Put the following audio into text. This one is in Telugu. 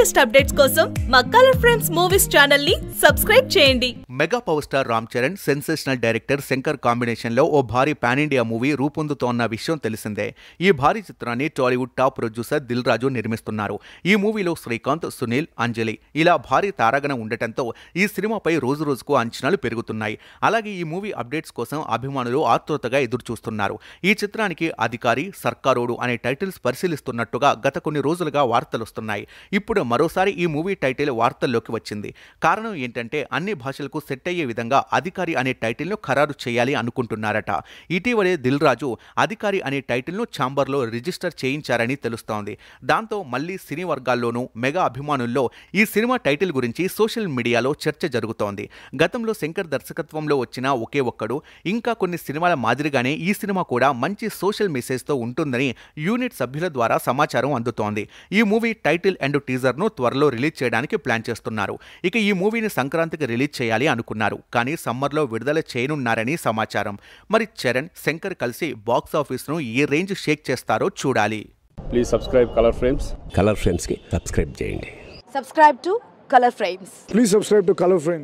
లేటెస్ట్ అప్డేట్స్ కోసం మా కలర్ ఫ్రెండ్స్ మూవీస్ ఛానల్ ని సబ్స్క్రైబ్ చేయండి mega power star Ram Charan sensational director Shankar combination లో ఓ భారీ పాన్ ఇండియా మూవీ రూపొందుతోన్న విషయం తెలిసిందే ఈ భారీ చిత్రాన్ని టాలీవుడ్ టాప్ ప్రొడ్యూసర్ దిల్ రాజు నిర్మిస్తున్నారు ఈ మూవీలో శ్రీకాంత్ సునీల్ అంజలి ఇలా భారీ తారాగణం ఉండటంతో ఈ సినిమాపై రోజు రోజుకు అంచనాలు పెరుగుతున్నాయి అలాగే ఈ మూవీ అప్డేట్స్ కోసం అభిమానులు ఆతృతగా ఎదురుచూస్తున్నారు ఈ చిత్రానికి అధికారి సర్కారోడు అనే టైటిల్స్ పరిశీలిస్తున్నట్టుగా గత కొన్ని రోజులుగా వార్తలు వస్తున్నాయి ఇప్పుడు మరోసారి ఈ మూవీ టైటిల్ వార్తల్లోకి వచ్చింది కారణం ఏంటంటే అన్ని భాషలకు సెట్ అయ్యే విధంగా అధికారి అనే టైటిల్ను ఖరారు చేయాలి అనుకుంటున్నారట ఇటీవలే దిల్ రాజు అధికారి అనే టైటిల్ను ఛాంబర్లో రిజిస్టర్ చేయించారని తెలుస్తోంది దాంతో మళ్ళీ సినీ వర్గాల్లోనూ మెగా అభిమానుల్లో ఈ సినిమా టైటిల్ గురించి సోషల్ మీడియాలో చర్చ జరుగుతోంది గతంలో శంకర్ దర్శకత్వంలో వచ్చిన ఒకే ఒక్కడు ఇంకా కొన్ని సినిమాల మాదిరిగానే ఈ సినిమా కూడా మంచి సోషల్ మెసేజ్తో ఉంటుందని యూనిట్ సభ్యుల ద్వారా సమాచారం అందుతోంది ఈ మూవీ టైటిల్ అండ్ టీజర్ ను త్వరలో రిలీజ్ చేయడానికి ప్లాన్ చేస్తున్నారు ఇక ఈ మూవీని సంక్రాంతికి రిలీజ్ చేయాలి అనుకున్నారు కానీ సమ్మర్లో విడుదల చేయనున్నారని సమాచారం మరి చరణ్ శంకర్ కలిసి బాక్స్ ఆఫీస్ ను ఏ రేంజ్ షేక్ చేస్తారో చూడాలి please subscribe Color Frames color కి సబ్స్క్రైబ్ చేయండి subscribe to Color Frames please subscribe to Color frames